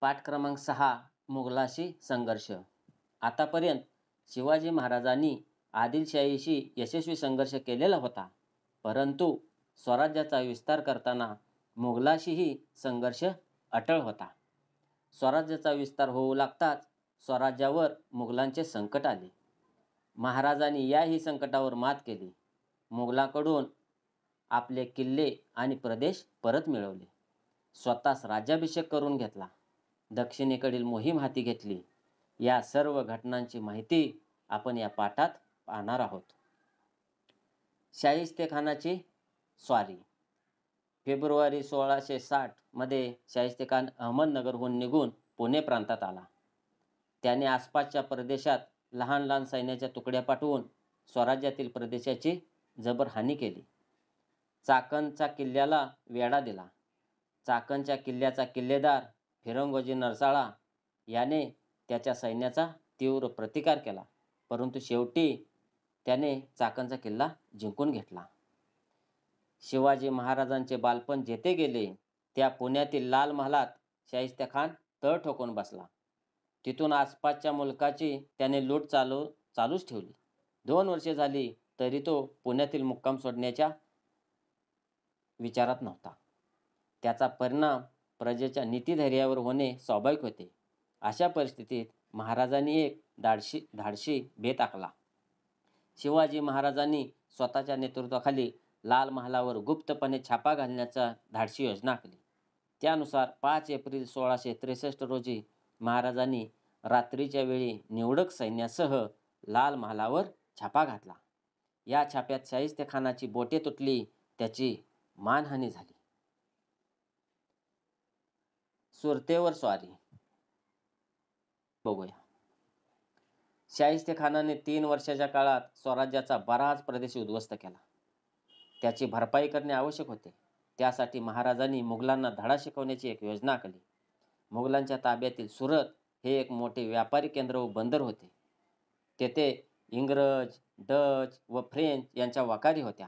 पाठ क्रमांक सहा मुघलाशी संघर्ष आतापर्यंत शिवाजी महाराजांनी आदिलशाहीशी यशस्वी संघर्ष केलेला होता परंतु स्वराज्याचा विस्तार करताना मुघलाशीही संघर्ष अटळ होता स्वराज्याचा विस्तार होऊ लागताच स्वराज्यावर मुघलांचे संकट आले महाराजांनी याही संकटावर मात केली मुघलाकडून आपले किल्ले आणि प्रदेश परत मिळवले स्वतःच राज्याभिषेक करून घेतला दक्षिणेकडील मोहीम हाती घेतली या सर्व घटनांची माहिती आपण या पाठात पाहणार आहोत शाहिस्ते खानाची स्वारी फेब्रुवारी सोळाशे साठमध्ये शाहिस्ते खान अहमदनगरहून निघून पुणे प्रांतात आला त्याने आसपासच्या प्रदेशात लहान लहान सैन्याच्या तुकड्या पाठवून स्वराज्यातील प्रदेशाची जबर हानी केली चाकणचा किल्ल्याला वेढा दिला चाकणच्या किल्ल्याचा किल्लेदार फिरंगोजी नरसाळा याने त्याच्या सैन्याचा तीव्र प्रतिकार केला परंतु शेवटी त्याने चाकणचा किल्ला जिंकून घेतला शिवाजी महाराजांचे बालपण जेथे गेले त्या पुण्यातील लाल महालात शाहिस्त्या खान तळ ठोकून बसला तिथून आसपासच्या मुलकाची त्याने लूट चालू चालूच ठेवली दोन वर्षे झाली तरी तो पुण्यातील मुक्काम सोडण्याच्या विचारात नव्हता त्याचा परिणाम प्रजेच्या नीतीधैर्यावर होणे स्वाभाविक होते अशा परिस्थितीत महाराजांनी एक धाडशी धाडशी बेत आखला शिवाजी महाराजांनी स्वतःच्या नेतृत्वाखाली लाल महालावर गुप्तपणे छापा घालण्याचा धाडशी योजना आखली त्यानुसार पाच एप्रिल सोळाशे त्रेसष्ट रोजी महाराजांनी रात्रीच्या वेळी निवडक सैन्यासह लाल महालावर छापा घातला या छाप्यात शाहिस्ते खानाची बोटे तुटली त्याची मानहानी झाली सुरतेवर स्वारी बघूया शाहिस्ते खानाने तीन वर्षाच्या काळात स्वराज्याचा बराच प्रदेश उद्ध्वस्त केला त्याची भरपाई करणे आवश्यक होते त्यासाठी महाराजांनी मुघलांना धडा शिकवण्याची एक योजना आखली मुघलांच्या ताब्यातील सुरत हे एक मोठे व्यापारी केंद्र व बंदर होते तेथे इंग्रज डच व फ्रेंच यांच्या वाकारी होत्या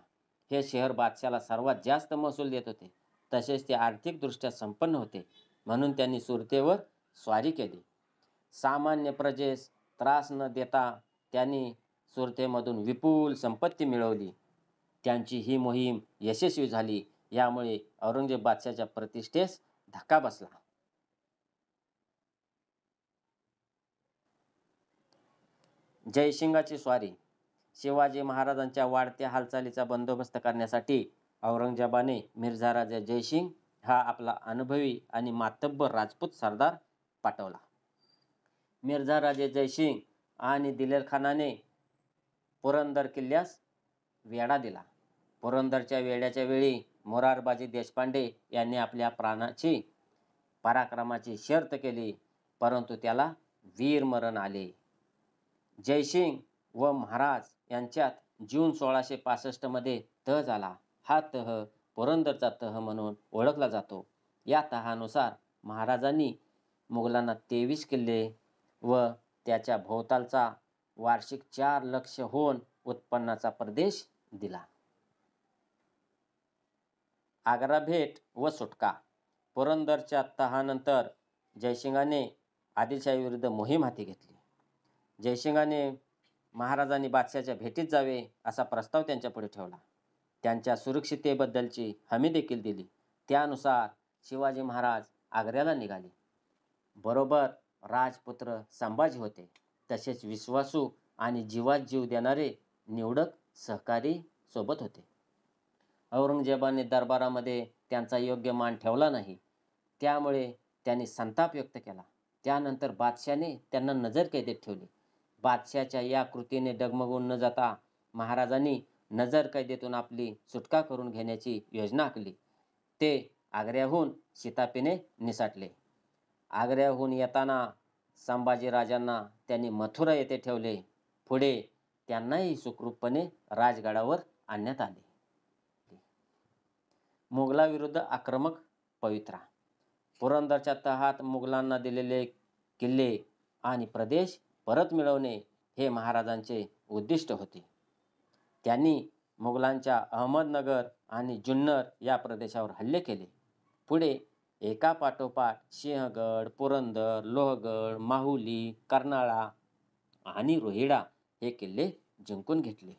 हे शहर बादशाला सर्वात जास्त महसूल देत होते तसेच ते आर्थिकदृष्ट्या संपन्न होते म्हणून त्यांनी सुरतेवर स्वारी केली सामान्य प्रजेस त्रास न देता त्यांनी सुरतेमधून विपुल संपत्ती मिळवली त्यांची ही मोहीम यशस्वी झाली यामुळे औरंगजेब बादशाच्या प्रतिष्ठेस धक्का बसला जयसिंगाची स्वारी शिवाजी महाराजांच्या वाढत्या हालचालीचा बंदोबस्त करण्यासाठी औरंगजेबाने मिर्झा राजा जयसिंग हा आपला अनुभवी आणि मातब्बर राजपूत सरदार पाठवला मिर्झा राजे जयसिंग आणि दिलेर पुरंदर किल्ल्यास वेढा दिला पुरंदरच्या वेड्याच्या वेळी मोरारबाजी देशपांडे यांनी आपल्या प्राणाची पराक्रमाची शर्त केली परंतु त्याला वीरमरण आले जयसिंग व महाराज यांच्यात जून सोळाशे पासष्टमध्ये तह झाला हा तह पुरंदरचा तह म्हणून ओळखला जातो या तहानुसार महाराजांनी मुघलांना तेवीस किल्ले व त्याच्या भोवतालचा वार्षिक चार लक्ष होऊन उत्पन्नाचा प्रदेश दिला आग्रा भेट व सुटका पुरंदरच्या तहानंतर जयसिंगाने आदिलशाहीविरुद्ध मोहीम हाती घेतली जयसिंगाने महाराजांनी बादशाहच्या भेटीत जावे असा प्रस्ताव त्यांच्यापुढे ठेवला त्यांच्या सुरक्षिततेबद्दलची हमी देखील दिली त्यानुसार शिवाजी महाराज आग्र्याला निघाले बरोबर राजपुत्र संभाजी होते तसेच विश्वासू आणि जीवाजीव देणारे निवडक सहकारी सोबत होते औरंगजेबाने दरबारामध्ये त्यांचा योग्य मान ठेवला नाही त्यामुळे त्यांनी संताप व्यक्त केला त्यानंतर बादशाने त्यांना नजरकैदेत ठेवली बादशाच्या या कृतीने डगमगून न जाता महाराजांनी नजर कैदेतून आपली सुटका करून घेण्याची योजना आखली ते आग्र्याहून सीतापीने निसाटले आग्र्याहून येताना संभाजीराजांना त्यांनी मथुरा येथे ठेवले पुढे त्यांनाही सुखरूपपणे राजगडावर आणण्यात आले मुघलाविरुद्ध आक्रमक पवित्रा पुरंदरच्या तहात मुघलांना दिलेले किल्ले आणि प्रदेश परत मिळवणे हे महाराजांचे उद्दिष्ट होते त्यांनी मुघलांच्या अहमदनगर आणि जुन्नर या प्रदेशावर हल्ले केले पुढे एकापाठोपाठ सिंहगड पुरंदर लोहगड माहुली कर्नाळा आणि रोहिडा हे किल्ले जिंकून घेतले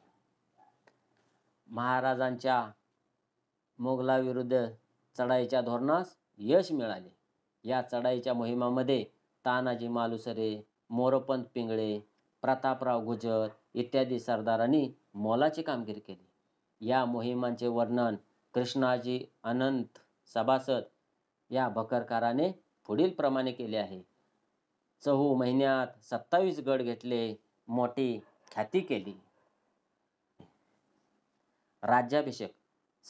महाराजांच्या मोगलाविरुद्ध चढाईच्या धोरणास यश मिळाले या चढाईच्या मोहिमामध्ये तानाजी मालुसरे मोरोपंत पिंगळे प्रतापराव गुजर इत्यादी सरदारांनी मोलाची कामगिरी केली या मोहिमांचे वर्णन कृष्णाजी अनंत सभासद या बकरकाराने पुढील प्रमाणे केले आहे चहू महिन्यात सत्तावीस गड घेतले मोठी ख्याती केली राज्याभिषेक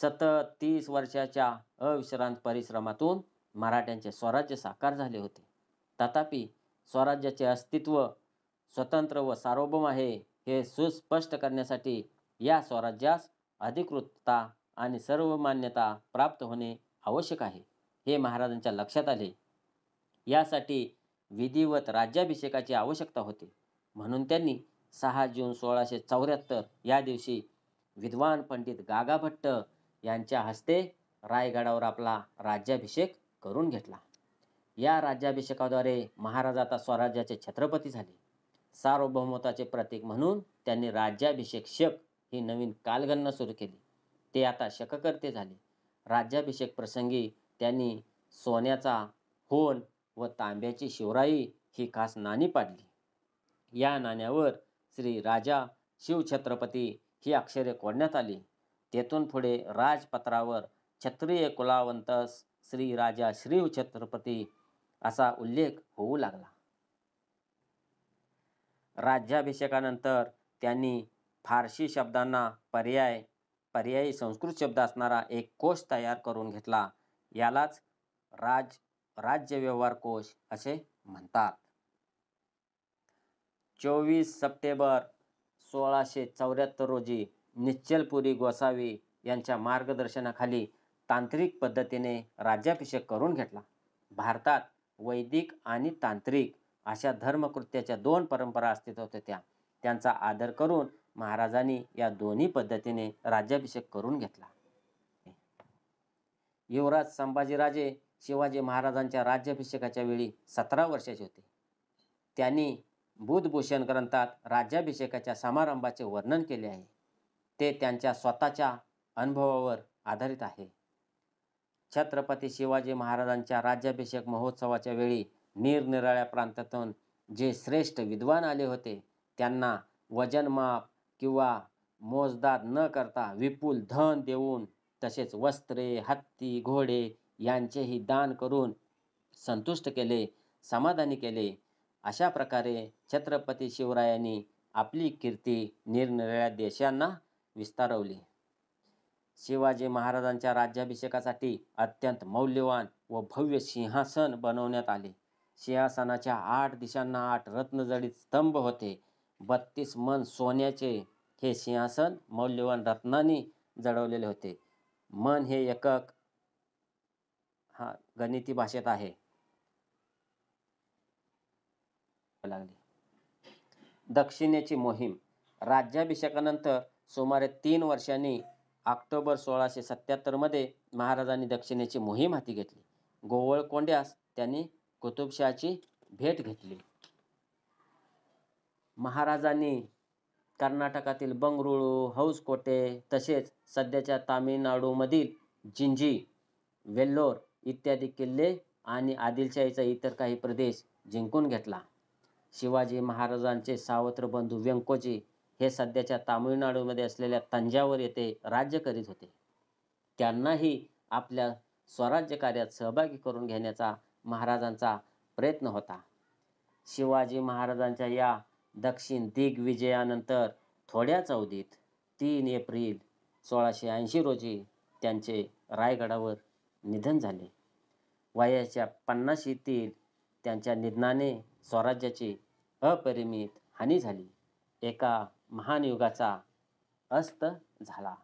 सतत तीस वर्षाच्या अविश्रांत परिश्रमातून मराठ्यांचे स्वराज्य साकार झाले होते तथापि स्वराज्याचे अस्तित्व स्वतंत्र व सार्वभौम आहे हे सुस्पष्ट करण्यासाठी या स्वराज्यास अधिकृतता आणि सर्व मान्यता प्राप्त होणे आवश्यक आहे हे महाराजांच्या लक्षात आले यासाठी विधिवत राज्याभिषेकाची आवश्यकता होती म्हणून त्यांनी सहा जून सोळाशे चौऱ्याहत्तर या दिवशी विद्वान पंडित गागाभट्ट यांच्या हस्ते रायगडावर आपला राज्याभिषेक करून घेतला या राज्याभिषेकाद्वारे महाराज आता स्वराज्याचे छत्रपती झाले सार्वभौमत्वाचे प्रतीक म्हणून त्यांनी राज्याभिषेक शक ही नवीन कालगणना सुरू केली ते आता शककर्ते झाले राज्याभिषेक प्रसंगी त्यांनी सोन्याचा होन व तांब्याची शिवराई ही खास नाणी पाडली या नाण्यावर श्री राजा शिवछत्रपती ही अक्षरे कोडण्यात आली तेथून पुढे राजपत्रावर क्षत्रिय कुलावंतस श्री राजा श्रीव छत्रपती असा उल्लेख होऊ लागला राज्याभिषेकानंतर त्यांनी फारशी शब्दांना पर्याय पर्यायी संस्कृत शब्द असणारा एक कोश तयार करून घेतला यालाच राज राज्य व्यवहार कोश असे म्हणतात चोवीस सप्टेंबर सोळाशे चौऱ्याहत्तर रोजी निश्चलपुरी गोसावी यांच्या मार्गदर्शनाखाली तांत्रिक पद्धतीने राज्याभिषेक करून घेतला भारतात वैदिक आणि तांत्रिक अशा धर्मकृत्याच्या दोन परंपरा अस्तित्वात होत्या त्यांचा आदर करून महाराजांनी या दोन्ही पद्धतीने राज्याभिषेक करून घेतला युवराज संभाजीराजे शिवाजी महाराजांच्या राज्याभिषेकाच्या वेळी सतरा वर्षाचे होते त्यांनी बुधभूषण ग्रंथात राज्याभिषेकाच्या समारंभाचे वर्णन केले आहे ते त्यांच्या स्वतःच्या अनुभवावर आधारित आहे छत्रपती शिवाजी महाराजांच्या राज्याभिषेक महोत्सवाच्या वेळी निरनिराळ्या प्रांतातून जे श्रेष्ठ विद्वान आले होते त्यांना वजनमाप किंवा मोजदाद न करता विपुल धन देऊन तसेच वस्त्रे हत्ती घोडे यांचेही दान करून संतुष्ट केले समाधानी केले अशा प्रकारे छत्रपती शिवरायांनी आपली कीर्ती निरनिराळ्या देशांना विस्तारवली शिवाजी महाराजांच्या राज्याभिषेकासाठी अत्यंत मौल्यवान व भव्य सिंहासन बनवण्यात आले सिंहासनाच्या आठ दिशांना आठ रत्नजडीत स्तंभ होते बत्तीस मन सोन्याचे हे सिंहासन मौल्यवान रत्नांनी जडवलेले होते मन हे एकक हा गणिती भाषेत आहे लागली दक्षिणेची मोहीम राज्याभिषेकानंतर सुमारे तीन वर्षांनी ऑक्टोबर सोळाशे मध्ये महाराजांनी दक्षिणेची मोहीम हाती घेतली गोवळकोंड्यास त्यांनी कुतुबशाची भेट घेतली महाराजांनी कर्नाटकातील बंगळुरू हौसकोटे तसेच सध्याच्या तामिळनाडूमधील जिंजी वेल्लोर इत्यादी किल्ले आणि आदिलशाहीचा इतर काही प्रदेश जिंकून घेतला शिवाजी महाराजांचे सावत्र बंधू व्यंकोजी हे सध्याच्या तामिळनाडूमध्ये असलेल्या तंजावर येथे राज्य करीत होते त्यांनाही आपल्या स्वराज्य कार्यात सहभागी करून घेण्याचा महाराजांचा प्रयत्न होता शिवाजी महाराजांच्या या दक्षिण दिग्विजयानंतर थोड्याच अवधीत तीन एप्रिल सोळाशे ऐंशी रोजी त्यांचे रायगडावर निधन झाले वयाच्या पन्नाशीतील त्यांच्या निधनाने स्वराज्याची अपरिमित हानी झाली एका महान युगाचा अस्त झाला